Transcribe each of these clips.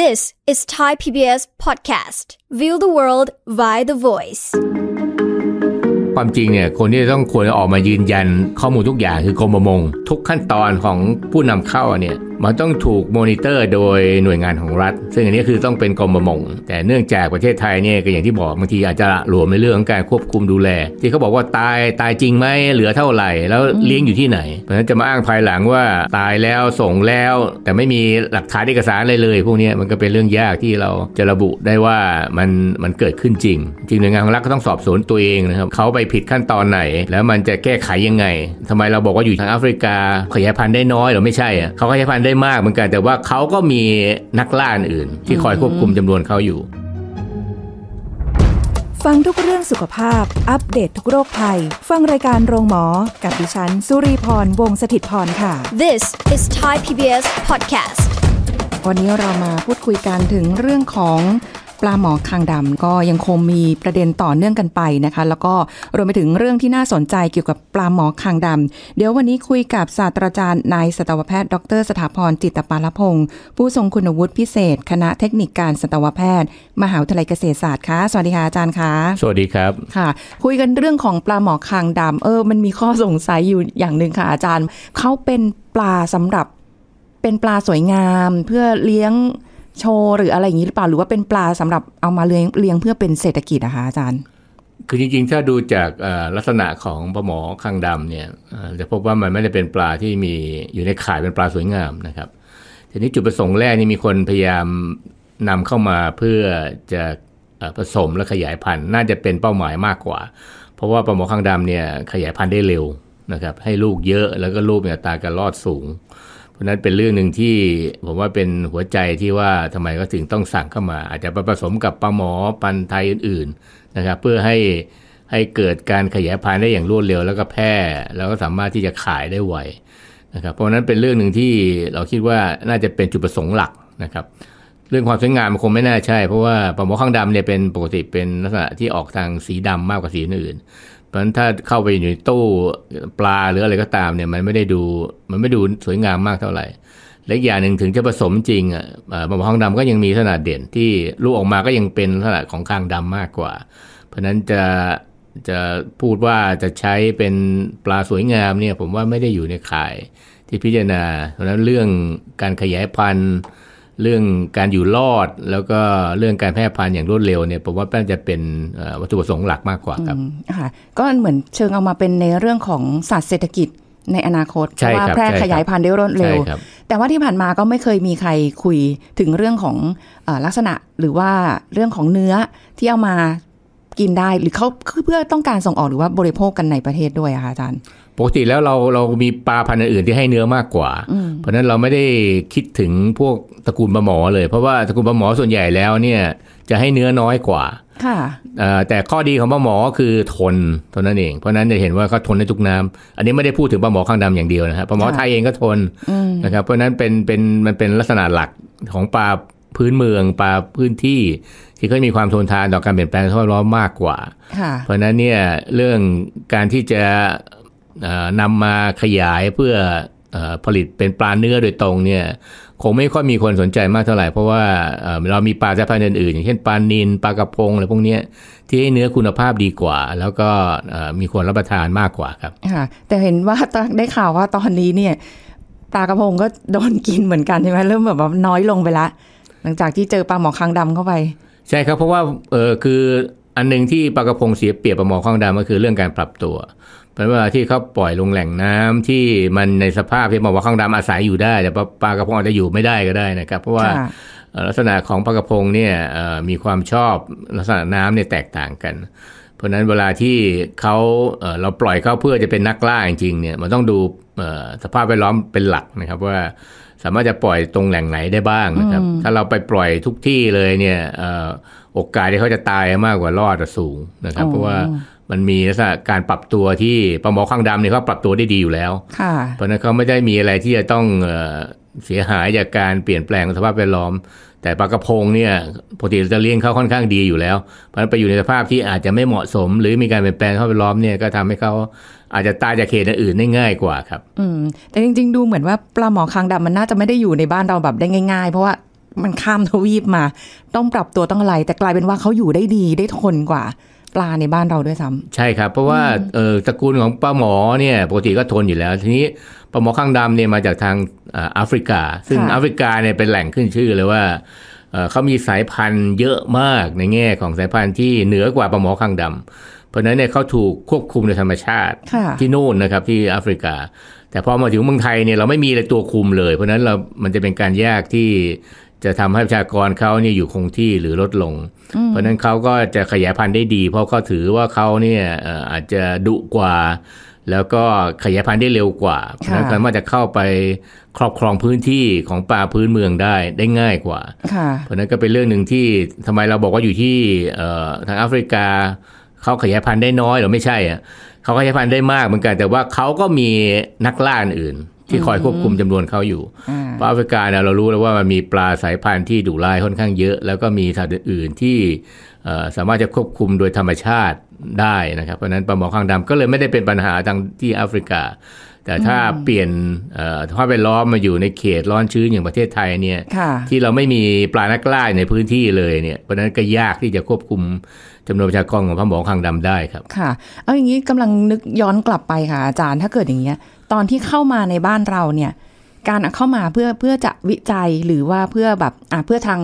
This is Thai PBS podcast. View the world via the voice. ความจริงเนี่ยคนที่ต้องควรออกมายืนยัน ข้อมูลทุกอย่างคือกรมประมง ทุกขั้นตอนของผู้นำเข้าเนี่ยมันต้องถูกมอนิเตอร์โดยหน่วยงานของรัฐ ซึ่งอันนี้คือต้องเป็นกรมประมง แต่เนื่องจากประเทศไทยเนี่ยก็อย่างที่บอกบางทีอาจจะหลวมในเรื่องของการควบคุมดูแล ที่เขาบอกว่าตายตายจริงไหมเหลือเท่าไหร่แล้วเลี้ยงอยู่ที่ไหน เพราะฉะนั้นจะมาอ้างภายหลังว่าตายแล้วส่งแล้วแต่ไม่มีหลักฐานเอกสารอะไรเลย พวกนี้มันก็เป็นเรื่องยากที่เราจะระบุได้ว่ามันมันเกิดขึ้นจริง จริงหน่วยงานของรัฐก็ต้องสอบสวนตัวเองนะครับเขาไปผิดขั้นตอนไหน แล้วมันจะแก้ไขยังไง ทำไมเราบอกว่าอยู่ทางแอฟริกาขยายพันธุ์ได้น้อยหรือไม่ใช่เขาขยายพันธุ์ได้ได้มากเหมือนกัน แต่ว่าเขาก็มีนักล่าอื่น ที่คอยควบคุมจำนวนเขาอยู่ ฟังทุกเรื่องสุขภาพ อัปเดตททุกโรคภัย ฟังรายการโรงหมอ กับดิฉันสุรีพรวงศิตพรค่ะ This is Thai PBS Podcast วันนี้เรามาพูดคุยกันถึงเรื่องของปลาหมอคางดำก็ยังคงมีประเด็นต่อเนื่องกันไปนะคะ แล้วก็รวมไปถึงเรื่องที่น่าสนใจเกี่ยวกับปลาหมอคางดำ เดี๋ยววันนี้คุยกับศาสตราจารย์นายสัตวแพทย์ ดร สถาพร จิตปาลพงศ์ผู้ทรงคุณวุฒิพิเศษ คณะเทคนิคการสัตวแพทย์มหาวิทยาลัยเกษตรศาสตร์ค่ะสวัสดีค่ะอาจารย์ค่ะสวัสดีครับค่ะ คุยกันเรื่องของปลาหมอคางดำเออมันมีข้อสงสัยอยู่อย่างหนึ่งค่ะอาจารย์ เขาเป็นปลาสำหรับ เป็นปลาสวยงาม เพื่อเลี้ยงโชว์หรืออะไรอย่างนี้หรือเปล่าหรือว่าเป็นปลาสำหรับเอามาเลี้ยงเลี้ยงเพื่อเป็นเศรษฐกิจนะคะอาจารย์ คือจริงๆถ้าดูจากลักษณะของปลาหมอคางดำเนี่ยจะพบว่ามันไม่ได้เป็นปลาที่มีอยู่ในข่ายเป็นปลาสวยงามนะครับทีนี้จุดประสงค์แรกนี่มีคนพยายามนำเข้ามาเพื่อจะผสมและขยายพันธุ์น่าจะเป็นเป้าหมายมากกว่า เพราะว่าปลาหมอคางดำเนี่ยขยายพันธุ์ได้เร็วนะครับ ให้ลูกเยอะแล้วก็ลูกมีอัตราการรอดสูงราะนั้นเป็นเรื่องหนึ่งที่ผมว่าเป็นหัวใจที่ว่าทำไมก็ถึงต้องสั่งเข้ามา อาจจะผสมกับปลาหมอปันไทยอื่นๆนะครับเพื่อให้ให้เกิดการขยายพันธุ์ได้อย่างรวดเร็วแล้วก็แพร่ แล้วก็สามารถที่จะขายได้ไวนะครับ เพราะนั้นเป็นเรื่องหนึ่งที่เราคิดว่าน่าจะเป็นจุดประสงค์หลักนะครับ เรื่องความสวยงามคงไม่น่าใช่ เพราะว่าปลาหมอข้างดำเนี่ยเป็นปกติเป็นลักษณะที่ออกทางสีดำมากกว่าสีอื่นเพราะฉะนั้นถ้าเข้าไปอยู่ในตู้ปลาหรืออะไรก็ตามเนี่ยมันไม่ได้ดูมันไม่ดูสวยงามมากเท่าไหร่และอย่างหนึ่งถึงจะผสมจริงอ่ะบางห้องดำก็ยังมีขนาดเด่นที่ลูกออกมาก็ยังเป็นลักษณะของคางดำมากกว่า เพราะฉะนั้นจะจะพูดว่าจะใช้เป็นปลาสวยงามเนี่ย ผมว่าไม่ได้อยู่ในข่ายที่พิจารณา เพราะนั้นเรื่องการขยายพันธุ์เรื่องการอยู่รอดแล้วก็เรื่องการแพร่พันธุ์อย่างรวดเร็วเนี่ยผมว่าแป้งจะเป็นวัตถุประสงค์หลักมากกว่าครับค่ะก็เหมือนเชิงเอามาเป็นในเรื่องของศาสตร์เศรษฐกิจในอนาคตว่าแพร่ขยายพันธุ์ได้รวดเร็ว แต่ว่าที่ผ่านมาก็ไม่เคยมีใครคุยถึงเรื่องของอลักษณะหรือว่าเรื่องของเนื้อที่เอามากินได้หรือเขาเพื่อต้องการส่งออกหรือว่าบริโภคกันในประเทศด้วยค่ะอาจารย์กติแล้วเราเรามีปลาพันธุ์อื่นที่ให้เนื้อมากกว่า เพราะนั้นเราไม่ได้คิดถึงพวกตระกูลปลาหมอเลยเพราะว่าตระกูลปลาหมอส่วนใหญ่แล้วเนี่ยจะให้เนื้อน้อยกว่าค่ะแต่ข้อดีของปลาหมอคือทนเท่านั้นเอง เพราะนั้นจะเห็นว่าเขาทนในทุกน้ำ อันนี้ไม่ได้พูดถึงปลาหมอข้างดำอย่างเดียวนะครับปลาหมอไทยเองก็ทนนะครับเพราะนั้นเป็นเป็นมันเป็นลักษณะหลักของปลาพื้นเมืองปลาพื้นที่ที่เขามีความทนทานต่อการเปลี่ยนแปลงสภาพร้อนมากกว่าเพราะนั้นเนี่ยเรื่องการที่จะนำมาขยายเพื่อผลิตเป็นปลาเนื้อโดยตรงเนี่ย คงไม่ค่อยมีคนสนใจมากเท่าไหร่เพราะว่าเรามีปลาสายพันธุ์อื่นๆอย่างเช่นปลานินปลากระพงอะไรพวกนี้ที่ให้เนื้อคุณภาพดีกว่า แล้วก็มีคนรับประทานมากกว่าครับค่ะแต่เห็นว่าได้ข่าวว่าตอนนี้เนี่ยปลากระพงก็โดนกินเหมือนกันใช่ไหมเริ่มแบบน้อยลงไปละ หลังจากที่เจอปลาหมอคางดำเข้าไป ใช่ครับ เพราะว่าเออคืออันหนึ่งที่ปลากระพงเสียเปรียบปลาหมอคางดำก็คือเรื่องการปรับตัวเพราะว่าที่เขาปล่อยลงแหล่งน้ำที่มันในสภาพที่บอกว่าข้างดำอาศัยอยู่ได้ แต่ปลากระพงอาจจะอยู่ไม่ได้ก็ได้นะครับ เพราะว่าลักษณะของปลากระพงเนี่ยมีความชอบลักษณะน้ำเนี่ยแตกต่างกัน เพราะนั้นเวลาที่เขาเราปล่อยเขาเพื่อจะเป็นนักล่าจริงๆเนี่ยมันต้องดูสภาพแวดล้อมเป็นหลักนะครับ ว่าสามารถจะปล่อยตรงแหล่งไหนได้บ้างนะครับ ถ้าเราไปปล่อยทุกที่เลยเนี่ยโอกาสที่เขาจะตายมากกว่ารอดสูงนะครับ เพราะว่ามันมีลักษณะการปรับตัวที่ปลาหมอคางดำเนี่ยเขาปรับตัวได้ดีอยู่แล้วเพราะนั้นเขาไม่ได้มีอะไรที่จะต้องเสียหายจากการเปลี่ยนแปลงสภาพแวดล้อม แต่ปลากระพงเนี่ยปกติจะเลี้ยงเขาค่อนข้างดีอยู่แล้ว เพราะนั้นไปอยู่ในสภาพที่อาจจะไม่เหมาะสมหรือมีการเปลี่ยนแปลงสภาพแวดล้อมเนี่ยก็ทำให้เขาอาจจะตายจากเขตอื่นได้ง่ายกว่าครับ อืมแต่จริง ๆ ดูเหมือนว่าปลาหมอคางดำมันน่าจะไม่ได้อยู่ในบ้านเราแบบได้ง่ายๆ เพราะว่า มันข้ามทวีปมาต้องปรับตัวต้องอะไร แต่กลายเป็นว่าเขาอยู่ได้ดีได้ทนกว่าปลาในบ้านเราด้วยซ้ำใช่ครับเพราะว่าตระกูลของปลาหมอเนี่ยปกติก็ทนอยู่แล้ว ทีนี้ปลาหมอข้างดำเนี่ยมาจากทางแอฟริกา ซึ่งแอฟริกาเนี่ยเป็นแหล่งขึ้นชื่อเลยว่าเขามีสายพันธุ์เยอะมากในแง่ของสายพันธุ์ที่เหนือกว่าปลาหมอข้างดำเพราะนั้นเนี่ยเขาถูกควบคุมโดยธรรมชาติที่โน่นนะครับที่แอฟริกา แต่พอมาถึงเมืองไทยเนี่ยเราไม่มีเลยตัวคุมเลย เพราะนั้นเรา มันจะเป็นการยากที่จะทำให้ประชากรเขาเนี่ยอยู่คงที่หรือลดลง เพราะนั้นเขาก็จะขยายพันธุ์ได้ดีเพราะเขาถือว่าเขาเนี่ยอาจจะดุกว่า แล้วก็ขยายพันธุ์ได้เร็วกว่าเพราะนั้นามันจะเข้าไปครอบครองพื้นที่ของป่าพื้นเมืองได้ได้ง่ายกว่าเพราะนั้นก็เป็นเรื่องหนึ่งที่ทำไมเราบอกว่าอยู่ที่ทางแอฟริกาเขาขยายพันธุ์ได้น้อยหรือไม่ใช่อ่ะเขาขยายพันธุ์ได้มากเหมือนกันแต่ว่าเขาก็มีนักล่าอื่นที่คอยควบคุมจำนวนเขาอยู่เพราะแอฟริกาเนี่ยเรารู้แล้วว่ามันมีปลาสายพันธุ์ที่ดุร้ายค่อนข้างเยอะ แล้วก็มีสัตว์อื่นที่ สามารถจะควบคุมโดยธรรมชาติได้นะครับ เพราะนั้นปลาหมอข้างดำก็เลยไม่ได้เป็นปัญหาทางที่แอฟริกา แต่ถ้าเปลี่ยนถ้าไปล้อมมาอยู่ในเขตร้อนชื้นอย่างประเทศไทยเนี่ยที่เราไม่มีปลานักล่าในพื้นที่เลยเนี่ย เพราะนั้นก็ยากที่จะควบคุมจำนวนประชากรของพระหมอคางดำได้ครับ ค่ะ เอาอย่างนี้กำลังนึกย้อนกลับไปค่ะอาจารย์ถ้าเกิดอย่างเงี้ยตอนที่เข้ามาในบ้านเราเนี่ย การเข้ามาเพื่อเพื่อจะวิจัยหรือว่าเพื่อแบบอ่าเพื่อทาง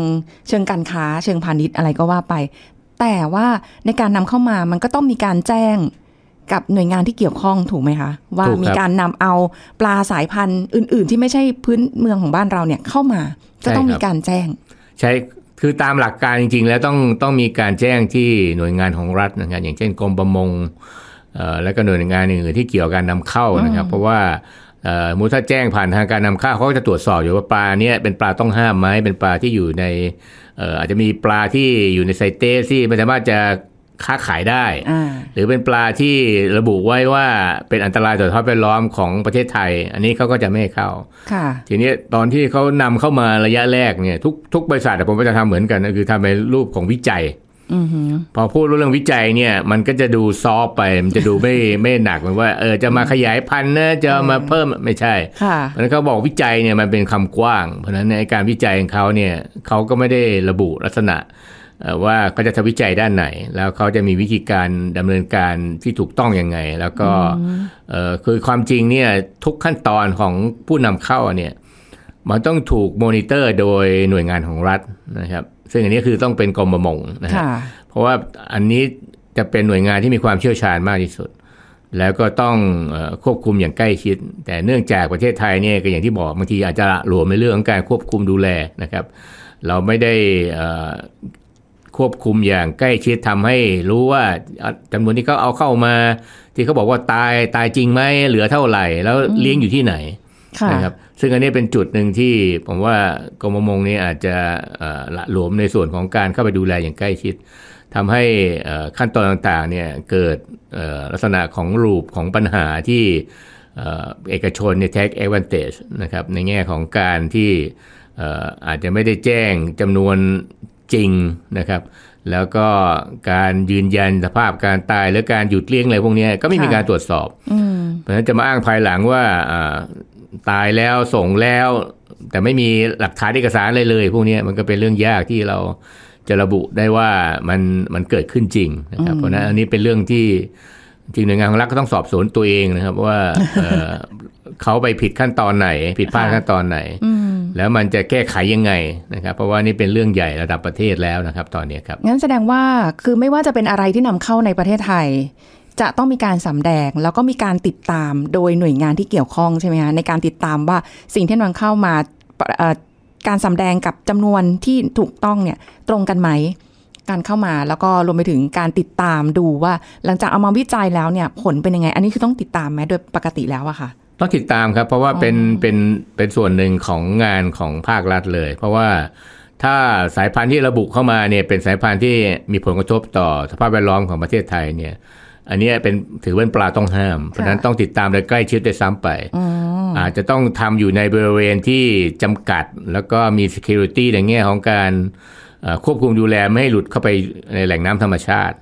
เชิงการค้าเชิงพาณิชย์อะไรก็ว่าไป แต่ว่าในการนำเข้ามามันก็ต้องมีการแจ้งกับหน่วยงานที่เกี่ยวข้องถูกไหมคะ ว่ามีการนำเอาปลาสายพันธุ์อื่น ๆ ที่ไม่ใช่พื้นเมืองของบ้านเราเนี่ยเข้ามาก็ต้องมีการแจ้ง ใช่คือตามหลักการจริง ๆ แล้วต้องต้องมีการแจ้งที่หน่วยงานของรัฐนะครับอย่างเช่นกรมประมงและก็หน่วยงานอื่นที่เกี่ยวกับการนำเข้านะครับเพราะว่ามูถ้าแจ้งผ่านทางการนำเข้าเขาก็จะตรวจสอบอยู่ว่าปลาเนี้ยเป็นปลาต้องห้ามไหมเป็นปลาที่อยู่ในอาจจะมีปลาที่อยู่ในไซเตสที่ไม่สามารถจะค้าขายได้หรือเป็นปลาที่ระบุไว้ว่าเป็นอันตรายต่อท้องป็นล้อมของประเทศไทย อันนี้เขาก็จะไม่ให้เข้าทีนี้ตอนที่เขานำเข้ามาระยะแรกเนี่ยทุกทุกบริษัทผมก็จะทำเหมือนกันก็คือทำในรูปของวิจัยพอพูดเรื่องวิจัยเนี่ย มันก็จะดูซอฟไป มันจะดูไม่ไม่หนักเหมือนว่าเออจะมาขยายพันธุ์นะจะมาเพิ่มไม่ใช่เพราะนั้นเขาบอกวิจัยเนี่ยมันเป็นคำกว้าง เพราะฉะนั้นในการวิจัยของเขาเนี่ยเขาก็ไม่ได้ระบุลักษณะว่าเขาจะทำวิจัยด้านไหน แล้วเขาจะมีวิธีการดำเนินการที่ถูกต้องอยังไง แล้วก็คือความจริงเนี่ยทุกขั้นตอนของผู้นำเข้าเนี่ย มันต้องถูกมอนิเตอร์โดยหน่วยงานของรัฐนะครับซึ่งอันนี้คือต้องเป็นกรมประมงนะฮะเพราะว่าอันนี้จะเป็นหน่วยงานที่มีความเชี่ยวชาญมากที่สุด แล้วก็ต้องควบคุมอย่างใกล้ชิด แต่เนื่องจากประเทศไทยเนี่ยก็อย่างที่บอกบางทีอาจจะหลวมในเรื่องของการควบคุมดูแลนะครับ เราไม่ได้ควบคุมอย่างใกล้ชิดทำให้รู้ว่าจำนวนที่เขาเอาเข้ามา ที่เขาบอกว่าตายตายจริงไหมเหลือเท่าไหร่ แล้วเลี้ยงอยู่ที่ไหนนะครับซึ่งอันนี้เป็นจุดหนึ่งที่ผมว่ากรมประมงนี่อาจจะละหลวมในส่วนของการเข้าไปดูแลอย่างใกล้ชิด ทำให้ขั้นตอนต่างๆเนี่ยเกิดลักษณะของรูปของปัญหาที่เอกชนเนี่ยแท็ก a อเวน t a นะครับ ในแง่ของการที่อาจจะไม่ได้แจ้งจำนวนจริงนะครับ แล้วก็การยืนยันสภาพการตายหรือการหยุดเลี้ยงอะไรพวกนี้ก็ไม่มีการตรวจสอบเพราะฉะนั้นจะมาอ้างภายหลังว่าตายแล้วส่งแล้ว แต่ไม่มีหลักฐานเอกสารอะไรเลย พวกนี้มันก็เป็นเรื่องยากที่เราจะระบุได้ว่ามันมันเกิดขึ้นจริงนะครับเพราะนั้นอันนี้เป็นเรื่องที่จริงหน่วยงานของรัฐก็ต้องสอบสวนตัวเองนะครับ ว่าเขาไปผิดขั้นตอนไหน ผิดพลาดขั้นตอนไหน แล้วมันจะแก้ไขยังไงนะครับ เพราะว่านี่เป็นเรื่องใหญ่ระดับประเทศแล้วนะครับ ตอนนี้ครับงั้นแสดงว่าคือไม่ว่าจะเป็นอะไรที่นำเข้าในประเทศไทยจะต้องมีการสำแดง แล้วก็มีการติดตามโดยหน่วยงานที่เกี่ยวข้องใช่ไหมคะในการติดตามว่าสิ่งที่นำเข้ามาการสำแดงกับจำนวนที่ถูกต้องเนี่ยตรงกันไหมการเข้ามา แล้วก็รวมไปถึงการติดตามดูว่าหลังจากเอามาวิจัยแล้วเนี่ยผลเป็นยังไง อันนี้คือต้องติดตามไหมโดยปกติแล้วอะค่ะต้องติดตามครับเพราะว่าเป็นเป็นเป็นส่วนหนึ่งของงานของภาครัฐเลย เพราะว่าถ้าสายพันธุ์ที่ระบุเข้ามาเนี่ยเป็นสายพันธุ์ที่มีผลกระทบต่อสภาพแวดล้อมของประเทศไทยเนี่ยอันนี้เป็นถือเป็นปลาต้องห้ามเพราะนั้นต้องติดตามและใกล้ชิดได้ซ้ำไป อาจจะต้องทำอยู่ในบริเวณที่จำกัดแล้วก็มี security ในแง่ของการควบคุมดูแลไม่ให้หลุดเข้าไปในแหล่งน้ำธรรมชาติ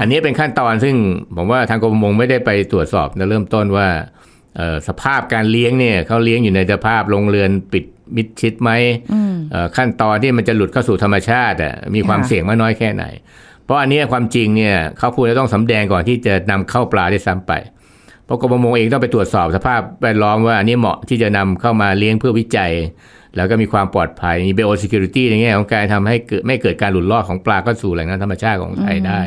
อันนี้เป็นขั้นตอนซึ่งผมว่าทางกรมมงไม่ได้ไปตรวจสอบในเริ่มต้นว่าสภาพการเลี้ยงเนี่ยเขาเลี้ยงอยู่ในสภาพโรงเรือนปิดมิดชิดไหมขั้นตอนที่มันจะหลุดเข้าสู่ธรรมชาติมีความเสี่ยงมากน้อยแค่ไหนราะอันนี้ความจริงเนี่ยเขาควรจะต้องสำแดงก่อนที่จะนำเข้าปลาได้ซ้ำไปเพราะกรมประมงเองต้องไปตรวจสอบสภาพแวดล้อมว่าอันนี้เหมาะที่จะนำเข้ามาเลี้ยงเพื่อวิจัย แล้วก็มีความปลอดภัยมีเบอซิเคีริตี้ในแง่ของการทำให้เกิดไม่เกิดการหลุดลอดของปลาก็สู่แหล่งน้ำธรรมชาติของไทยได้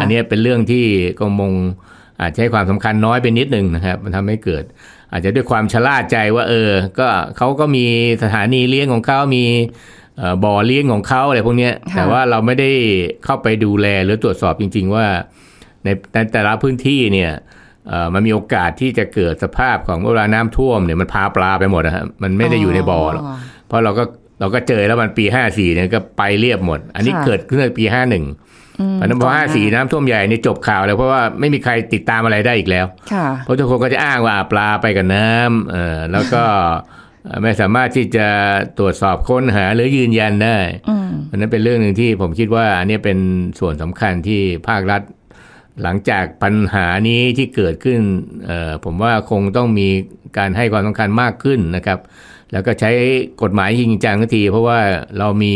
อันนี้เป็นเรื่องที่กรมมงอาจจะให้ความสำคัญน้อยไปนิดนึงนะครับมันทำให้เกิด อาจจะด้วยความชะล่าใจว่า เออ ก็เขาก็มีสถานีเลี้ยงของเขามีบ่อเลี้ยงของเขาอะไรพวกนี้แต่ว่าเราไม่ได้เข้าไปดูแลหรือตรวจสอบจริงๆว่าในแต่ละพื้นที่เนี่ยมันมีโอกาสที่จะเกิดสภาพของเวลาน้ำท่วมเนี่ยมันพาปลาไปหมดนะฮะมันไม่ได้อยู่ในบ่อหรอกเพราะเราก็เราก็เจอแล้วมันปีห้าสี่เนี่ยก็ไปเรียบหมด อันนี้เกิดขึ้นในปีห้าหนึ่งเพราะนั้นพอห้าสี่น้ำท่วมใหญ่เนี่ยจบข่าวแล้วเพราะว่าไม่มีใครติดตามอะไรได้อีกแล้วเพราะทุกคนก็จะอ้างว่าปลาไปกับน้ำเออแล้วก็ไม่สามารถที่จะตรวจสอบค้นหาหรือยืนยันได้เพราะนั้นเป็นเรื่องหนึ่งที่ผมคิดว่าอันนี้เป็นส่วนสำคัญที่ภาครัฐหลังจากปัญหานี้ที่เกิดขึ้นผมว่าคงต้องมีการให้ความสำคัญมากขึ้นนะครับ แล้วก็ใช้กฎหมายจริงจังที เพราะว่าเรามี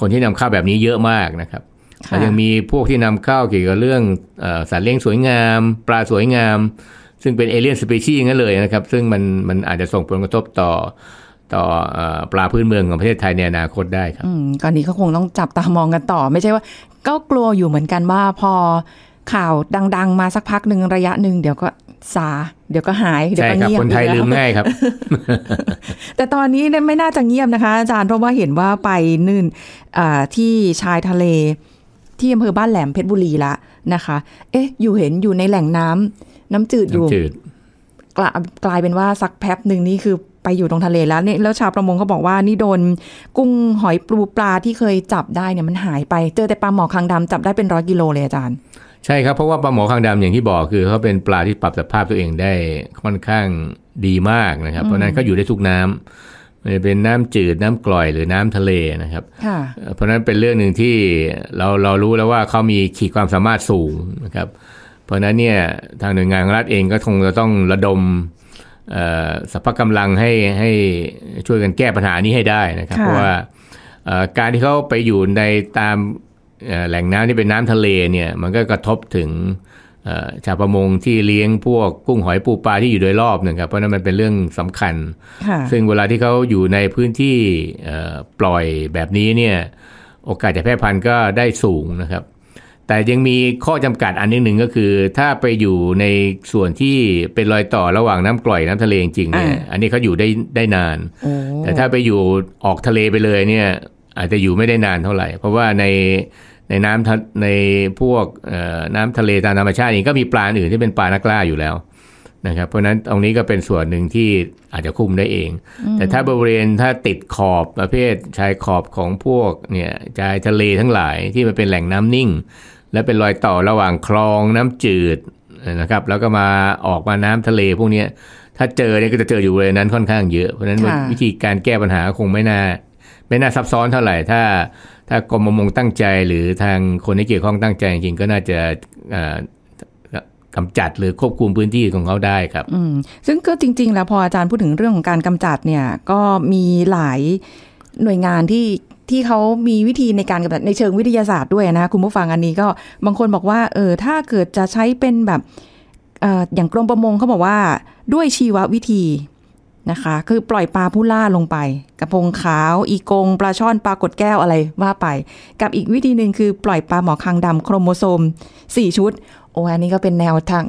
คนที่นำเข้าแบบนี้เยอะมากนะครับยังมีพวกที่นำเข้าเกี่ยวกับเรื่องอสัตว์เลี้ยงสวยงาม ปลาสวยงามซึ่งเป็นเอเลี่ยนสปีชีส์งั้นเลยนะครับ ซึ่งมันมันอาจจะส่งผลกระทบต่อต่อปลาพื้นเมืองของประเทศไทยในอนาคตได้ครับตอนนี้ก็คงต้องจับตามองกันต่อ ไม่ใช่ว่าก็กลัวอยู่เหมือนกันว่าพอข่าวดัง ๆ มาสักพักหนึ่งระยะหนึ่งเดี๋ยวก็ซา เดี๋ยวก็หายเดี๋ยวก็เงียบคนไทยลืมง่ายครับ แต่ตอนนี้ไม่น่าจะเงียบนะคะ อาจารย์เพราะว่าเห็นว่าไปนื่นที่ชายทะเลที่อำเภอบ้านแหลมเพชรบุรีละนะคะ เอ๊ะ อยู่เห็นอยู่ในแหล่งน้ำ น้ำจืดอยู่กลากลายเป็นว่าสักแป๊บหนึ่งนี่คือไปอยู่ตรงทะเลแล้ว เนี่ย แล้วชาวประมงเขาบอกว่า นี่โดนกุ้งหอยปลูปลาที่เคยจับได้เนี่ยมันหายไป เจอแต่ปลาหมอคางดำจับได้เป็นร้อยกิโลเลยอาจารย์ ใช่ครับ เพราะว่าปลาหมอคางดำอย่างที่บอกคือเขาเป็นปลาที่ปรับสภาพตัวเองได้ค่อนข้างดีมากนะครับ เพราะนั้นก็อยู่ได้ทุกน้ำจะเป็นน้ำจืดน้ำกร่อย หรือน้ำทะเลนะครับ เพราะนั้นเป็นเรื่องหนึ่งที่เราเรารู้แล้วว่าเขามีขีดความสามารถสูงนะครับ เพราะนั้นเนี่ยทางหน่วยงานรัฐเองก็คงจะต้องระดมสรรพกำลังให้ให้ช่วยกันแก้ปัญหานี้ให้ได้นะครับ เพราะว่าการที่เขาไปอยู่ในตามแหล่งน้ำที่เป็นน้ำทะเลเนี่ย มันก็กระทบถึงชาวประมงที่เลี้ยงพวกกุ้งหอยปูปลาที่อยู่โดยรอบนะครับเพราะนั้นมันเป็นเรื่องสำคัญซึ่งเวลาที่เขาอยู่ในพื้นที่ปล่อยแบบนี้เนี่ยโอกาสจะแพร่พันธุ์ก็ได้สูงนะครับ แต่ยังมีข้อจำกัดอันนึงหนึ่งก็คือ ถ้าไปอยู่ในส่วนที่เป็นรอยต่อระหว่างน้ำกร่อยน้ำทะเลจริงเนี่ยอันนี้เขาอยู่ได้ได้นาน แต่ถ้าไปอยู่ออกทะเลไปเลยเนี่ย อาจจะอยู่ไม่ได้นานเท่าไหร่เพราะว่าในในน้ำในพวกน้ำทะเลตามธรรมชาติเองก็มีปลาอื่นที่เป็นปลานักล่าอยู่แล้วนะครับ เพราะนั้นตรงนี้ก็เป็นส่วนหนึ่งที่อาจจะคุมได้เอง แต่ถ้าบริเวณถ้าติดขอบประเภทชายขอบของพวกเนี่ยชายทะเลทั้งหลายที่มันเป็นแหล่งน้ำนิ่ง และเป็นรอยต่อระหว่างคลองน้ำจืดนะครับ แล้วก็มาออกมาน้ำทะเลพวกนี้ถ้าเจอเนี่ยก็จะเจออยู่บริเวณนั้นค่อนข้างเยอะ เพราะฉะนั้นวิธีการแก้ปัญหาคงไม่น่าไม่น่าซับซ้อนเท่าไหร่ถ้าถ้ากรมประมงตั้งใจหรือทางคนที่เกี่ยวข้องตั้งใจจริงก็น่าจะกำจัดหรือควบคุมพื้นที่ของเขาได้ครับซึ่งก็จริง ๆ แล้วพออาจารย์พูดถึงเรื่องของการกำจัดเนี่ย ก็มีหลายหน่วยงานที่ที่เขามีวิธีในการกำจัดในเชิงวิทยาศาสตร์ด้วยนะ คุณผู้ฟังอันนี้ก็บางคนบอกว่าเออถ้าเกิดจะใช้เป็นแบบ อย่างกรมประมงเขาบอกว่าด้วยชีววิธีนะคะคือปล่อยปลาผู้ล่าลงไปกระพงขาว อีกงปลาช่อนปลากดแก้วอะไรว่าไป กับอีกวิธีหนึ่งคือปล่อยปลาหมอคางดำโครโมโซม 4 ชุด โอ้อันนี้ก็เป็นแนวทาง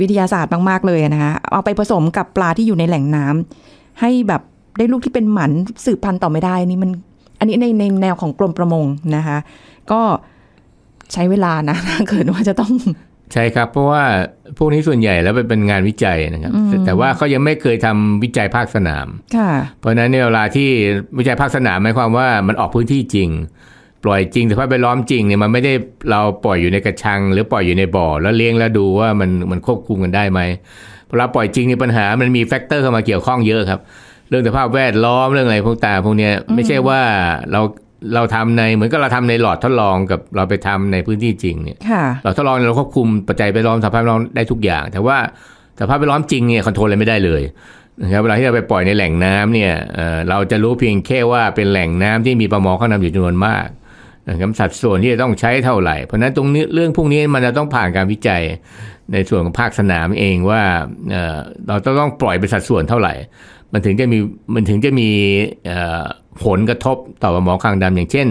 วิทยาศาสตร์มาก ๆ เลยนะคะเอาไปผสมกับปลาที่อยู่ในแหล่งน้ำให้แบบได้ลูกที่เป็นหมัน สืบพันธุ์ต่อไม่ได้นี่มันอันนี้ในในแนวของกรมประมงนะคะ ก็ใช้เวลานะถ้าเกิดว่าจะต้องใช่ครับเพราะว่าพวกนี้ส่วนใหญ่แล้วเป็นงานวิจัยนะครับแต่ว่าเขายังไม่เคยทำวิจัยภาคสนามเพราะนั้นในเวลาที่วิจัยภาคสนามหมายความว่ามันออกพื้นที่จริง ปล่อยจริงแตภาพาไปล้อมจริงเนี่ยมันไม่ได้เราปล่อยอยู่ในกระชัง หรือปล่อยอยู่ในบ่อแล้วเลี้ยงแล้วดูว่ามันมันควบคุมกันได้ไหมเวลาปล่อยจริงในปัญหามันมีแฟกเตอร์เข้ามาเกี่ยวข้องเยอะครับ เรื่องสภาพแวดล้อมเรื่องอะไรพวกตาพวกเนี้ยไม่ใช่ว่าเราเราทำในเหมือนกับเราทำในหลอดทดลองกับเราไปทำในพื้นที่จริงเนี่ยหลอดทดลองเราควบคุมปัจจัยไปล้อมสภาพแวดล้อมได้ทุกอย่าง แต่ว่าสภาพแวดล้อมจริงเนี่ยคอนโทรลอะไรไม่ได้เลยนะครับเวลาที่เราไปปล่อยในแหล่งน้ำเนี่ยเราจะรู้เพียงแค่ว่าเป็นแหล่งน้ำที่มีปลาหมอข้างน้ำอยู่จำนวนมากนะครับสัดส่วนที่จะต้องใช้เท่าไหร่ เพราะนั้นตรงนี้เรื่องพวกนี้มันจะต้องผ่านการวิจัยในส่วนของภาคสนามเองว่าเราต้องปล่อยเป็นสัดส่วนเท่าไหร่มันถึงจะมีมันถึงจะมีผลกระทบต่อหมอคางดำอย่างเช่น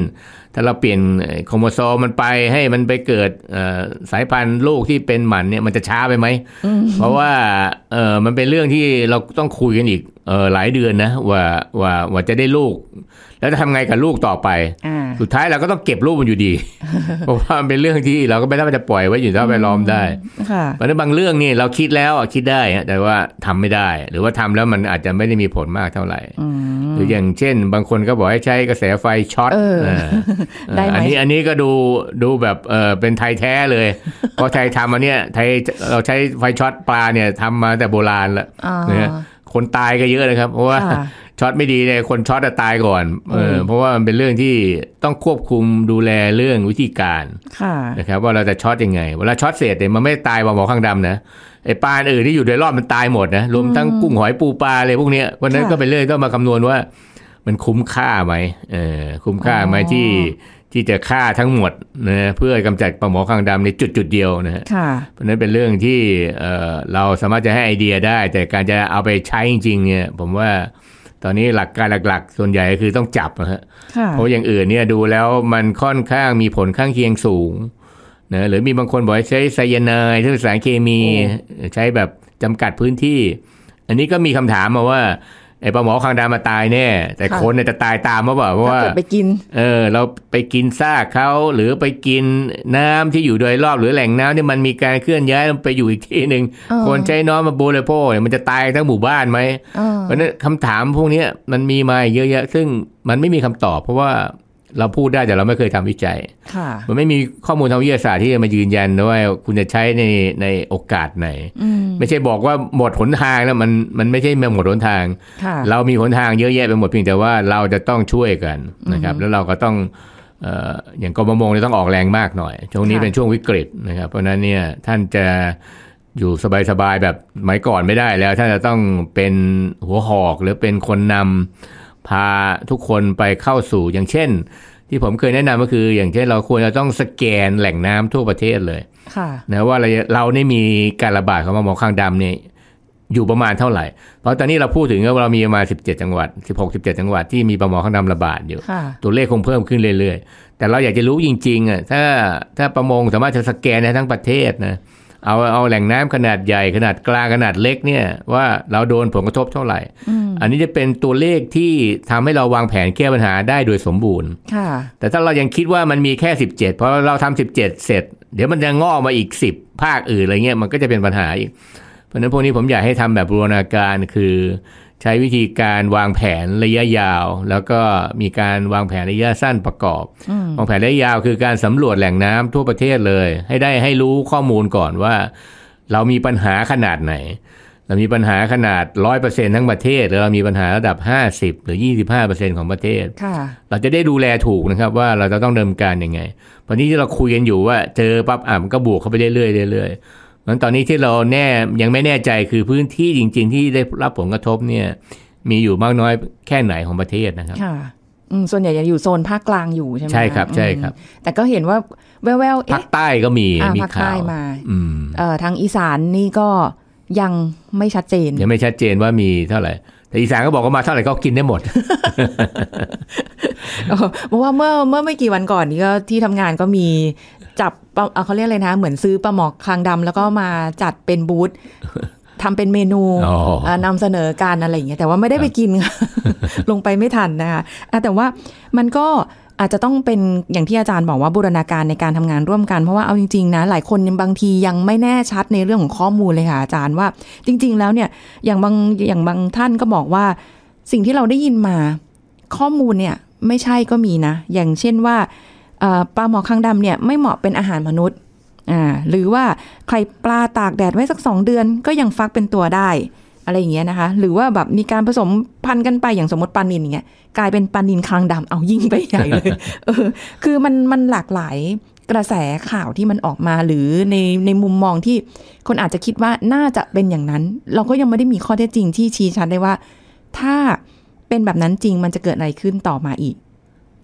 ถ้าเราเปลี่ยนโครโมโซมมันไปให้มันไปเกิดสายพันธุ์ลูกที่เป็นหมันเนี่ยมันจะช้าไปไหมเพราะว่ามันเป็นเรื่องที่เราต้องคุยกันอีกเออหลายเดือนนะว่าว่าว่าจะได้ลูก แล้วจะทำไงกับลูกต่อไป สุดท้ายเราก็ต้องเก็บลูกมันอยู่ดี เพราะว่ามันเป็นเรื่องที่เราก็ไม่ได้จะปล่อยไว้อยู่ถ้าไปล้อมได้เพราะนั้นบางเรื่องนี่เราคิดแล้วคิดได้ แต่ว่าทำไม่ได้ หรือว่าทำแล้วมันอาจจะไม่ได้มีผลมากเท่าไหร่หรืออย่างเช่นบางคนก็บอกให้ใช้กระแสไฟช็อตอันนี้อันนี้ก็ดูดูแบบเออเป็นไทยแท้เลยเพราะไทยทำอันเนี้ยไทยเราใช้ไฟช็อตปลาเนี่ยทำมาแต่โบราณแล้วคนตายก็เยอะเลยครับเพราะว่าช็อตไม่ดีเนี่ยคนช็อตจะตายก่อนเออเพราะว่ามันเป็นเรื่องที่ต้องควบคุมดูแลเรื่องวิธีการนะครับว่าเราจะช็อตยังไงเวลาช็อตเสร็จเนี่ยมันไม่ตายบอาหมอข้างดำนะไอปลาอื่นที่อยู่โดยรอบมันตายหมดนะรวมทั้งกุ้งหอยปูปลาอะไรพวกเนี้ยวันนั้นก็เป็นเรื่องต้องมาคำนวณว่ามันคุ้มค่าไหมเออคุ้มค่าไหมที่ที่จะฆ่าทั้งหมดนะ เพื่อกำจัดปลาหมอคางดำในจุดจุดเดียวนะฮะเพราะนั้นเป็นเรื่องที่ เออเราสามารถจะให้ไอเดียได้ แต่การจะเอาไปใช้จริงๆเนี่ย ผมว่า ตอนนี้หลักการหลักๆ ส่วนใหญ่คือต้องจับนะฮะเพราะอย่างอื่นเนี่ยดูแล้วมันค่อนข้างมีผลข้างเคียงสูงนะหรือมีบางคนบอกใช้ไซยาไนด์ใช้สารเคมี ใช้แบบจำกัดพื้นที่ อันนี้ก็มีคำถามมาว่าไอ้ปลาหมอคางดามาตายแน่แต่คนเนี่ยจะตายตามมาเปล่าเพราะว่า ไปกิน เออ เราไปกินซากเขาหรือไปกินน้ำที่อยู่โดยรอบหรือแหล่งน้ำที่มันมีการเคลื่อนย้ายไปอยู่อีกที่หนึ่งคนใช้น้อมมาโบเลโพเนี่ยมันจะตายทั้งหมู่บ้านไหมเพราะนั้นคำถามพวกนี้มันมีมาเยอะแยะซึ่งมันไม่มีคำตอบเพราะว่าเราพูดได้แต่เราไม่เคยทำวิจัย มันไม่มีข้อมูลทางวิทยาศาสตร์ที่จะมายืนยันว่า คุณจะใช้ในในโอกาสไหน ไม่ใช่บอกว่าหมดหนทางแล้วมันมันไม่ใช่มหมดหนทาง เรามีหนทางเยอะแยะไปหมดเพียงแต่ว่าเราจะต้องช่วยกันนะครับ แล้วเราก็ต้องอย่างกรมประมงเนี่ยต้องออกแรงมากหน่อยช่วงนี้เป็นช่วงวิกฤตนะครับ เพราะนั้นเนี่ยท่านจะอยู่สบายๆแบบไม่ก่อนไม่ได้แล้ว ท่านจะต้องเป็นหัวหอกหรือเป็นคนนำพาทุกคนไปเข้าสู่อย่างเช่น ที่ผมเคยแนะนำก็คืออย่างเช่นเราควรจะต้องสแกนแหล่งน้ำทั่วประเทศเลยนะว่าเราเราได้มีการระบาดของมะมองข้างดำเนี่ยอยู่ประมาณเท่าไหร่ เพราะตอนนี้เราพูดถึงว่าเรามีประมาณบเจังหวัดสิบหกสิบเจ็ดจังหวัดที่มีประมงข้างดำระบาดอยู่ตัวเลขคงเพิ่มขึ้นเรื่อยๆ แต่เราอยากจะรู้จริงๆอ่ะถ้าถ้าประมงสามารถจะสแกนในทั้งประเทศนะเอาเอาแหล่งน้ำขนาดใหญ่ขนาดกลางขนาดเล็กเนี่ยว่าเราโดนผลกระทบเท่าไหร่ อันนี้จะเป็นตัวเลขที่ทำให้เราวางแผนแก้ปัญหาได้โดยสมบูรณ์ ค่ะ แต่ถ้าเรายังคิดว่ามันมีแค่ 17พอเราทำ17 เสร็จ เดี๋ยวมันจะงอกมาอีก 10 ภาคอื่นอะไรเงี้ยมันก็จะเป็นปัญหาอีก เพราะนั้นพวกนี้ผมอยากให้ทำแบบบูรณาการคือใช้วิธีการวางแผนระยะยาว แล้วก็มีการวางแผนระยะสั้นประกอบวางแผนระยะยาวคือการสำรวจแหล่งน้ำทั่วประเทศเลย ให้ได้ให้รู้ข้อมูลก่อนว่า เรามีปัญหาขนาดไหน เรามีปัญหาขนาดร้อยเปอร์เซ็นทั้งประเทศหรือเรามีปัญหาระดับห้าสิบหรือยี่สิบห้าเปอร์เซ็นของประเทศเราจะได้ดูแลถูกนะครับ ว่าเราจะต้องดำเนินการยังไงตอนนี้ที่เราคุยกันอยู่ว่าเจอปั๊บอ่ะมันก็บวกเข้าไปเรื่อยๆเรื่อยๆมันตอนนี้ที่เราแน่ยังไม่แน่ใจคือพื้นที่จริงๆ ที่ได้รับผลกระทบเนี่ย มีอยู่มากน้อยแค่ไหนของประเทศนะครับค่ะส่วนใหญ่จะอยู่โซนภาคกลางอยู่ใช่ไหมใช่ครับใช่ครับ แต่ก็เห็นว่าแววๆภาคใต้ก็มีมีข่าวมาทางอีสานนี่ก็ยังไม่ชัดเจนยังไม่ชัดเจนว่ามีเท่าไหร่ แต่อีสานก็บอกว่ามาเท่าไหร่ก็กินได้หมดเพราะว่าเมื่อเมื่อไม่กี่วันก่อนนี้ก็ที่ทำงานก็มีจับเขาเรียกอะไรนะ เหมือนซื้อปลาหมอกคางดำ แล้วก็มาจัดเป็นบูธทำเป็นเมนูนำเสนอการอะไรอย่างเงี้ย แต่ว่าไม่ได้ไปกิน ลงไปไม่ทันนะคะแต่ว่ามันก็อาจจะต้องเป็นอย่างที่อาจารย์ บอกว่าบูรณาการในการทำงานร่วมกัน เพราะว่าเอาจริงๆนะ หลายคนบางทียังไม่แน่ชัดในเรื่องของข้อมูลเลยค่ะอาจารย์ว่า จริง ๆ แล้วเนี่ย อย่างบางอย่างบางท่านก็บอกว่า สิ่งที่เราได้ยินมา ข้อมูลเนี่ย ไม่ใช่ก็มีนะ อย่างเช่นว่าปลาหมอคางดำเนี่ยไม่เหมาะเป็นอาหารมนุษย์ หรือว่า ใครปลาตากแดดไว้สัก2เดือนก็ยังฟักเป็นตัวได้ อะไรอย่างเงี้ยนะคะ หรือว่าแบบมีการผสมพันธุ์กันไปอย่างสมมติปลานินอย่างเงี้ยกลายเป็นปลานินคางดำ เอายิ่งไปใหญ่เลย เออ คือมันมันหลากหลายกระแสข่าวที่มันออกมาหรือในในมุมมองที่ คนอาจจะคิดว่าน่าจะเป็นอย่างนั้น เราก็ยังไม่ได้มีข้อเท็จจริงที่ชี้ชัดได้ว่า ถ้าเป็นแบบนั้นจริงมันจะเกิดอะไรขึ้นต่อมาอีก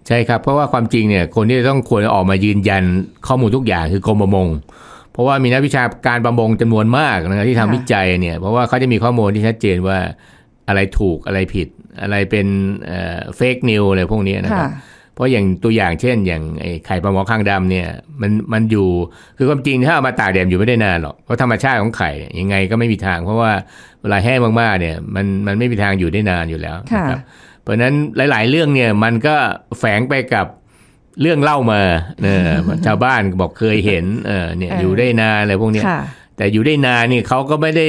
ใช่ครับเพราะว่าความจริงเนี่ยคนที่ต้องควรออกมายืนยันข้อมูลทุกอย่างคือกรมประมงเพราะว่ามีนักวิชาการประมงจำนวนมากนะที่ทำวิจัยเนี่ย เพราะว่าเขาจะมีข้อมูลที่ชัดเจนว่าอะไรถูกอะไรผิด อะไรเป็นเฟกนิวอะไรพวกนี้นะครับเพราะอย่างตัวอย่างเช่น อย่างไไข่ปลาหมอข้างดำเนี่ยมันมันอยู่คือความจริงถ้าเอามาตากแดดอยู่ไม่ได้นานหรอกเพราะธรรมชาติของไข่ยังไงก็ไม่มีทาง เพราะว่าเวลาแห้งมากๆเนี่ยมันมันไม่มีทางอยู่ได้นานอยู่แล้วนะครับเพราะนั้นหลาย ๆ เรื่องเนี่ยมันก็แฝงไปกับเรื่องเล่ามาเออชาวบ้านบอกเคยเห็นเออเนี่ยอยู่ได้นานอะไรพวกเนี้ยแต่อยู่ได้นานนี่เขาก็ไม่ได้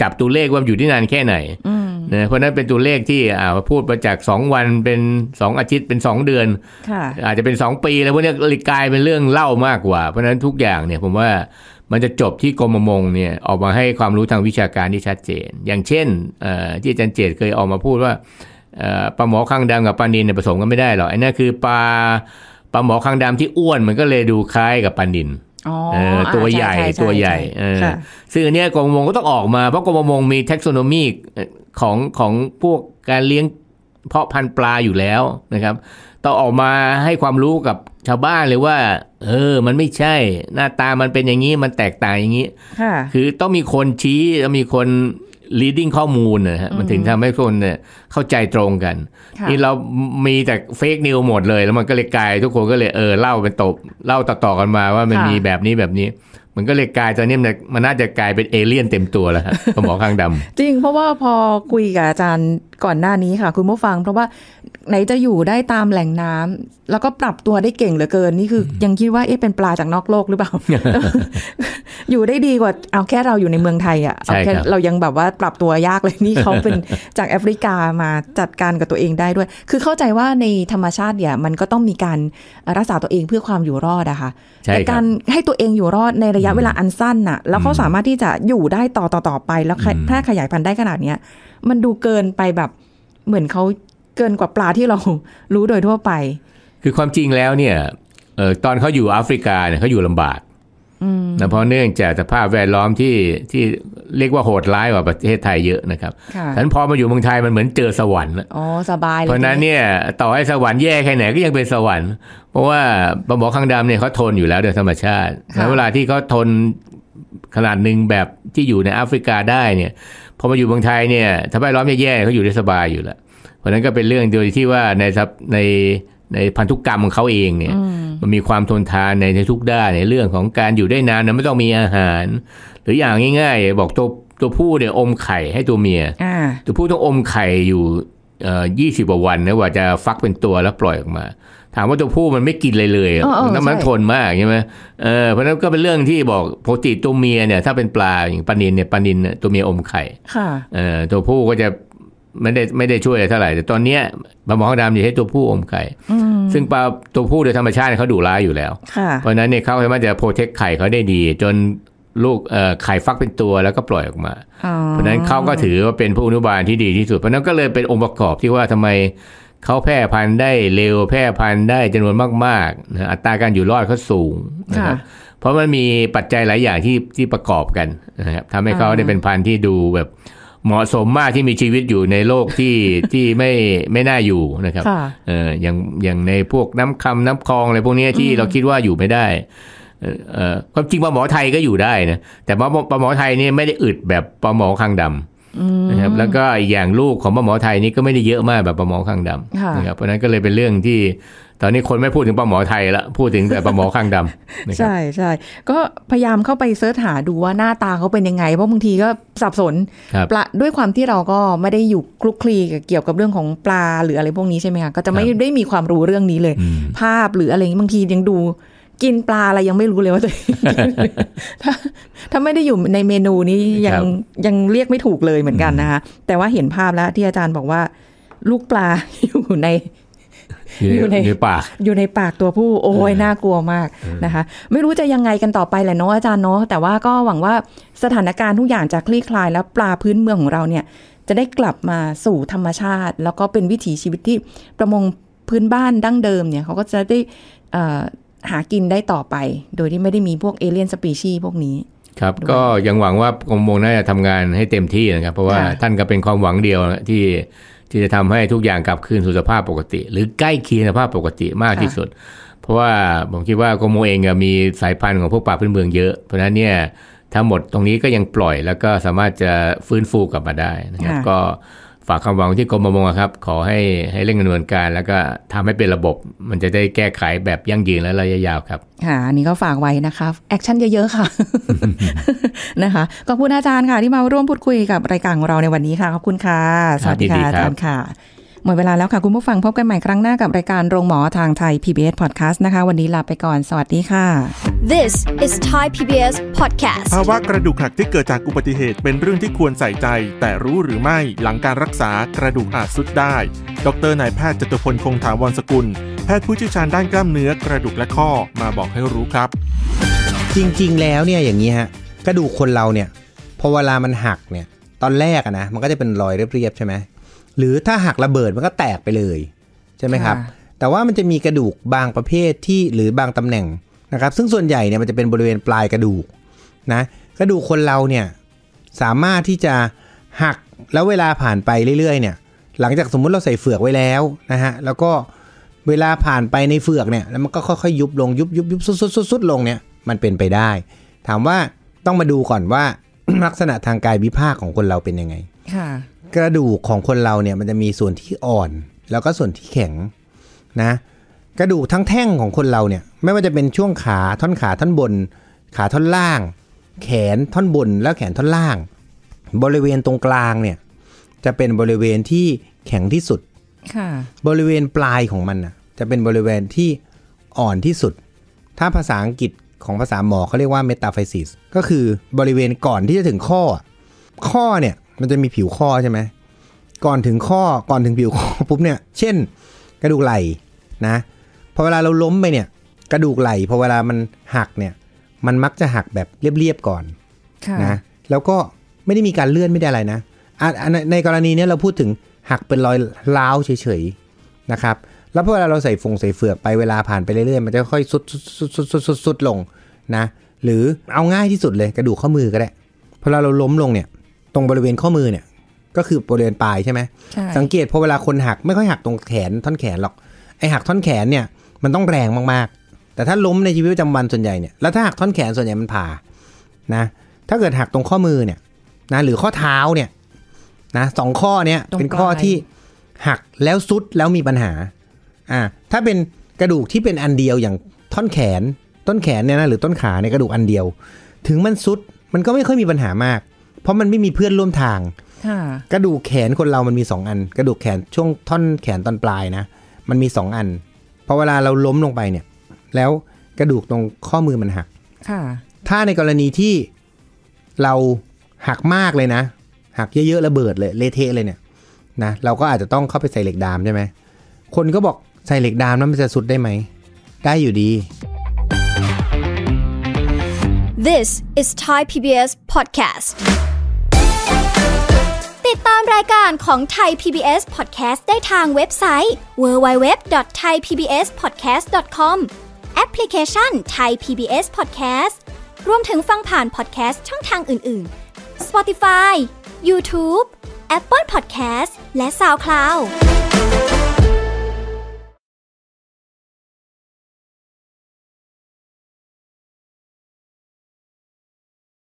จับตัวเลขว่าอยู่ได้นานแค่ไหนนะเพราะนั้นเป็นตัวเลขที่อ่าพูดมาจากสองวันเป็นสองอาทิตย์เป็นสองเดือนอาจจะเป็นสองปีแล้วพวกนี้กลายเป็นเรื่องเล่ามากกว่า เพราะนั้นทุกอย่างเนี่ยผมว่ามันจะจบที่กรมมงเนี่ยออกมาให้ความรู้ทางวิชาการที่ชัดเจน อย่างเช่นที่อาจารย์เจตเคยออกมาพูดว่าปลาหมอข้างดำกับปลานินเนี่ยผสมกันไม่ได้หรอกไอ้นั่นคือ ปลาปลาหมอข้างดำที่อ้วนมันก็เลยดูคล้ายกับปลานินตัวใหญ่ตัวใหญ่ซึ่งอันนี้กรมปมงก็ต้องออกมา เพราะกรมปมงมีทคโนโลยีของของพวกการเลี้ยง เพาะพันธุ์ปลาอยู่แล้วนะครับต้องออกมาให้ความรู้กับชาวบ้านเลยว่าเออ มันไม่ใช่หน้าตามันเป็นอย่างนี้มันแตกต่างอย่างนี้คือต้องมีคนชี้ต้องมีคน leading ข้อมูลนะฮะมันถึงทำให้คนเนี่ย เข้าใจตรงกันนี่เรามีแต่ fake news หมดเลย แล้วมันก็เลยกลาย ทุกคนก็เลยเออเล่าเป็นตบเล่าต่อๆกันมาว่ามันมีแบบนี้แบบนี้ มันก็เลยกลายตอนนี้มันน่าจะกลายเป็นเอเลี่ยนเต็มตัวแล้วคหมอข้างดำ จริงเพราะว่าพอคุยกับอาจารย์ก่อนหน้านี้ค่ะ คุณผู้ฟังเพราะว่า ไหนจะอยู่ได้ตามแหล่งน้ำ แล้วก็ปรับตัวได้เก่งเหลือเกินนี่คือยังคิดว่าเอ๊ะเป็นปลาจากนอกโลกหรือเปล่าอยู่ได้ดีกว่าเอาแค่เราอยู่ในเมืองไทยอ่ะเอาแค่เรายังแบบว่าปรับตัวยากเลยนี่เขาเป็นจากแอฟริกามาจัดการกับตัวเองได้ด้วย คือเข้าใจว่าในธรรมชาติเนี่ยมันก็ต้องมีการรักษาตัวเองเพื่อความอยู่รอดอะค่ะแต่การให้ตัวเองอยู่รอดในระยะเวลาอันสั้นน่ะแล้วเขาสามารถที่จะอยู่ได้ต่อต่อตอไป แล้วแพร่ขยายพันธุ์ได้ขนาดเนี้ยมันดูเกินไปแบบเหมือนเขาเกินกว่าปลาที่เรารู้โดยทั่วไป คือความจริงแล้วเนี่ยออตอนเขาอยู่แอฟริกาเนี่ยเขาอยู่ลำบากนะเพราะเนื่องจากสภาพแวดล้อมที่ที่เรียกว่าโหดร้ายกว่าประเทศไทยเยอะนะครับฉะนั้นพอมาอยู่เมืองไทยมันเหมือนเจอสวรรค์อ๋อสบายเพราะนั้นเนี่ยต่อให้สวรรค์แย่แค่ไหน ก็ยังเป็นสวรรค์ เพราะว่าปะหมอข้างดำเนี่ยเขาทนอยู่แล้วโดยธรรมชาติแล้วเวลาที่เขาทนขนาดหนึ่งแบบที่อยู่ในแอฟริกาได้เนี่ยพอมาอยู่เมืองไทยเนี่ยสภาพร้อมแย่ๆเขาอยู่ได้สบายอยู่แล้วเพราะนั้นก็เป็นเรื่องโดยที่ว่าในในในพันธุกรรมของเขาเองเนี่ยมันมีความทนทานในทุกด้านในเรื่องของการอยู่ได้นานนะไม่ต้องมีอาหาร หรืออย่างง่ายๆ บอกตัวตัวผู้เนี่ยอมไข่ให้ตัวเมียตัวผู้ต้องอมไข่อยู่ยี่สิบกว่าวันนะว่าจะฟักเป็นตัวแล้วปล่อยออกมา ถามว่าตัวผู้มันไม่กินเลยเลยน้ำมันทนมากใช่ไหมเออเพราะนั้นก็เป็นเรื่องที่บอกปกติตัวเมียเนี่ยถ้าเป็นปลาอย่างปลานินเนี่ยปลานิน ตัวเมียอมไข่เออตัวผู้ก็จะไม่ได้ไม่ได้ช่วยอะไรเท่าไหร่แต่ตอนเนี้ยปลาหมอดำอยู่ให้ตัวผู้อมไข่ซึ่งปลาตัวผู้โดยธรรมชาติเขาดุร้ายอยู่แล้วเพราะนั้นเนี่ยเขาสามารถจะโปรเทคไข่เขาได้ดี จนลูกไข่ฟักเป็นตัวแล้วก็ปล่อยออกมาเพราะนั้นเขาก็ถือว่าเป็นผู้อนุบาลที่ดีที่สุด เพราะนั้นก็เลยเป็นองค์ประกอบที่ว่าทำไมเขาแพร่พันธุ์ได้เร็วแพร่พันธุ์ได้จำนวนมากๆอัตราการอยู่รอดเขาสูงนะครับเพราะมันมีปัจจัยหลายอย่างที่ที่ประกอบกันนะครับทำให้เขาได้เป็นพันธุ์ที่ดูแบบเหมาะสมมากที่มีชีวิตอยู่ในโลกที่ที่ไม่ไม่น่าอยู่นะครับเอออย่างอย่างในพวกน้ำคำน้ำคลองอะไรพวกนี้ที่เราคิดว่าอยู่ไม่ได้เออความจริงปลาหมอไทยก็อยู่ได้นะแต่ปลาปลาหมอไทยนี่ไม่ได้อึดแบบปลาหมอคางดำนะครับแล้วก็อีกอย่างลูกของปลาหมอไทยนี่ก็ไม่ได้เยอะมากแบบปลาหมอคางดำนะครับเพราะนั้นก็เลยเป็นเรื่องที่ตอนนี้คนไม่พูดถึงปลาหมอไทยละพูดถึงแต่ปลาหมอข้างดำใช่ใช่ก็พยายามเข้าไปเสิร์ชหาดูว่าหน้าตาเขาเป็นยังไง เพราะบางทีก็สับสนปลาด้วยความที่เราก็ไม่ได้อยู่คลุกคลีเกี่ยวกับเรื่องของปลาหรืออะไรพวกนี้ใช่ไหมคะก็จะไม่ได้มีความรู้เรื่องนี้เลย ภาพหรืออะไรบางทียังดู กินปลาอะไรยังไม่รู้เลยว่าตัวเองถ้าถ้าไม่ได้อยู่ในเมนูนี้ยังยังเรียกไม่ถูกเลยเหมือนกันนะคะแต่ว่าเห็นภาพแล้วที่อาจารย์บอกว่า ลูกปลาอยู่ในอยู่ในปากอยู่ในปากตัวผู้โอ้ยน่ากลัวมากนะคะ ไม่รู้จะยังไงกันต่อไปแหละเนาะอาจารย์เนาะแต่ว่าก็หวังว่าสถานการณ์ทุกอย่างจะคลี่คลายแล้วปลาพื้นเมืองของเราเนี่ย จะได้กลับมาสู่ธรรมชาติ แล้วก็เป็นวิถีชีวิตที่ประมงพื้นบ้านดั้งเดิม เนี่ยเขาก็จะได้หากินได้ต่อไปโดยที่ไม่ได้มีพวกเอเลี่ยนสปีชีพวกนี้ ครับ ก็ยังหวังว่ากรมงน่าจะทำงานให้เต็มที่นะครับเพราะว่าท่านก็เป็นความหวังเดียวที่ที่จะทำให้ทุกอย่างกลับคืนสู่สภาพปกติ หรือใกล้เคียงสภาพปกติมากที่สุด เพราะว่าผมคิดว่าโกโมเองมีสายพันธุ์ของพวกป่าพื้นเมืองเยอะ เพราะฉะนั้นเนี่ยทั้งหมดตรงนี้ก็ยังปล่อยแล้วก็สามารถจะฟื้นฟูกลับมาได้นะครับก็ฝากคำหวังที่กรมประมงครับ ขอให้ให้เร่งดำเนินการ แล้วก็ทำให้เป็นระบบ มันจะได้แก้ไขแบบยั่งยืนและระยะยาวครับ ค่ะอันนี้ก็ฝากไว้นะคะแอคชั่นเยอะๆ ค่ะนะคะขอบคุณอาจารย์ค่ะ ที่มาร่วมพูดคุยกับรายการของเราในวันนี้ค่ะ ขอบคุณค่ะ สวัสดีค่ะอาจารย์ค่ะหมดเวลาแล้วค่ะ คุณผู้ฟังพบกันใหม่ครั้งหน้ากับ รายการโรงหมอทางไทย PBS Podcast นะคะ วันนี้ลาไปก่อนสวัสดีค่ะ This is Thai PBS Podcast ภาวะกระดูกหักที่เกิดจากอุบัติเหตุเป็นเรื่องที่ควรใส่ใจแต่รู้หรือไม่หลังการรักษากระดูกอาจสุดได้ ดรนายแพทย์จตุพลคงถาวรสกุลแพทย์ผู้เชี่ยวชาญด้านกล้ามเนื้อกระดูกและข้อมาบอกให้รู้ครับ จริงๆแล้วเนี่ยอย่างนี้ฮะ กระดูกคนเราเนี่ยพอเวลามันหักเนี่ย ตอนแรกอะนะมันก็จะเป็นรอยเรียบๆใช่ไหมหรือถ้าหักระเบิดมันก็แตกไปเลยใช่ไหมครับ แต่ว่ามันจะมีกระดูกบางประเภทที่หรือบางตำแหน่งนะครับ ซึ่งส่วนใหญ่เนี่ยมันจะเป็นบริเวณปลายกระดูกนะกระดูกคนเราเนี่ยสามารถที่จะหักแล้วเวลาผ่านไปเรื่อยๆ เนี่ย หลังจากสมมุติเราใส่เฟือกไว้แล้วนะฮะแล้วก็เวลาผ่านไปในเฟือกเนี่ยแล้วมันก็ค่อยๆยุบลงยุบยุบยุบสุดๆลงเนี่ยมันเป็นไปได้ ถามว่าต้องมาดูก่อนว่าลักษณะทางกายวิภาคของคนเราเป็นยังไงค่ะกระดูกของคนเราเนี่ยมันจะมีส่วนที่อ่อนแล้วก็ส่วนที่แข็งนะกระดูกทั้งแท่งของคนเราเนี่ยไม่ว่าจะเป็นช่วงขาท่อนขาท่อนบน ขาท่อนล่าง แขนท่อนบนแล้วแขนท่อนล่าง บริเวณตรงกลางเนี่ยจะเป็นบริเวณที่แข็งที่สุดบริเวณปลายของมันนะจะเป็นบริเวณที่อ่อนที่สุด ถ้าภาษาอังกฤษของภาษาหมอเขาเรียกว่าเมตาไฟซิสก็คือบริเวณก่อนที่จะถึงข้อ ข้อเนี่ยมันจะมีผิวข้อใช่ไหม ก่อนถึงข้อก่อนถึงผิวข้อปุ๊บเนี่ย เช่นกระดูกไหล่นะ พอเวลาเราล้มไปเนี่ยกระดูกไหล่พอเวลามันหักเนี่ย มันมักจะหักแบบเรียบๆก่อนนะ แล้วก็ไม่ได้มีการเลื่อนไม่ได้อะไรนะ ในกรณีนี้เราพูดถึงหักเป็นรอยร้าวเฉยๆนะครับ แล้วพอเวลาเราใส่ฟงใส่เฟือกไปเวลาผ่านไปเรื่อยๆมันจะค่อยสุดสุดสุดสุดสุดลงนะ หรือเอาง่ายที่สุดเลยกระดูกข้อมือก็ได้ พอเราเราล้มลงเนี่ยตรงบริเวณข้อมือเนี่ย ก็คือบริเวณปลายใช่ไหม สังเกตพอเวลาคนหักไม่ค่อยหักตรงแขน ท่อนแขนหรอก ไอหักท่อนแขนเนี่ย มันต้องแรงมากๆ แต่ถ้าล้มในชีวิตประจำวันส่วนใหญ่เนี่ย แล้วถ้าหักท่อนแขนส่วนใหญ่มันผ่านะ ถ้าเกิดหักตรงข้อมือเนี่ยนะหรือข้อเท้าเนี่ยนะสองข้อเนี่ยเป็นข้อที่หักแล้วซุดแล้วมีปัญหา อ่า ถ้าเป็นกระดูกที่เป็นอันเดียวอย่างท่อนแขนต้นแขนเนี่ยนะหรือต้นขาในกระดูกอันเดียวถึงมันซุดมันก็ไม่ค่อยมีปัญหามากเพราะมันไม่มีเพื่อนร่วมทางกระดูกแขนคนเรามันมีสองอัน กระดูกแขนช่วงท่อนแขนตอนปลายนะ มันมีสองอันพอเวลาเราล้มลงไปเนี่ย แล้วกระดูกตรงข้อมือมันหักถ้าในกรณีที่เราหักมากเลยนะ หักเยอะๆระเบิดเลยเละเทะเลยเนี่ยนะเราก็อาจจะต้องเข้าไปใส่เหล็กดามใช่ไหม คนก็บอกใส่เหล็กดามแล้วมันจะสุดได้ไหมได้อยู่ดี This is Thai PBS Podcast ติดตามรายการของ Thai PBS Podcast ได้ทางเว็บไซต์ www.thaipbspodcast.com แอปพลิเคชัน Thai PBS Podcast รวมถึงฟังผ่าน podcast ช่องทางอื่นๆ Spotify YouTube Apple Podcast และ SoundCloud